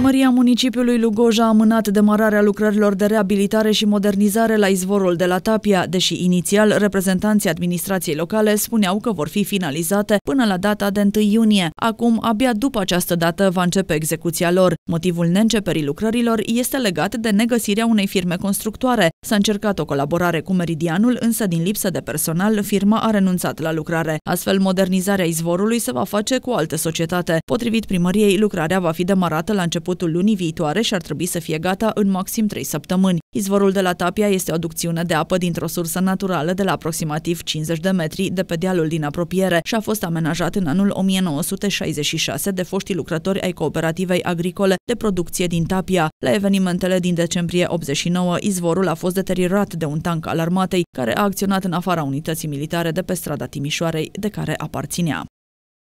Primăria municipiului Lugoj a amânat demararea lucrărilor de reabilitare și modernizare la izvorul de la Tapia, deși inițial reprezentanții administrației locale spuneau că vor fi finalizate până la data de 1 iunie. Acum, abia după această dată, va începe execuția lor. Motivul neînceperii lucrărilor este legat de negăsirea unei firme constructoare. S-a încercat o colaborare cu Meridianul, însă din lipsă de personal, firma a renunțat la lucrare. Astfel, modernizarea izvorului se va face cu alte societate. Potrivit primăriei, lucrarea va fi demarată la început începutul lunii viitoare și ar trebui să fie gata în maxim 3 săptămâni. Izvorul de la Tapia este o aducțiune de apă dintr-o sursă naturală de la aproximativ 50 de metri de pe dealul din apropiere și a fost amenajat în anul 1966 de foștii lucrători ai cooperativei agricole de producție din Tapia. La evenimentele din decembrie 89, izvorul a fost deteriorat de un tank al armatei, care a acționat în afara unității militare de pe strada Timișoarei, de care aparținea.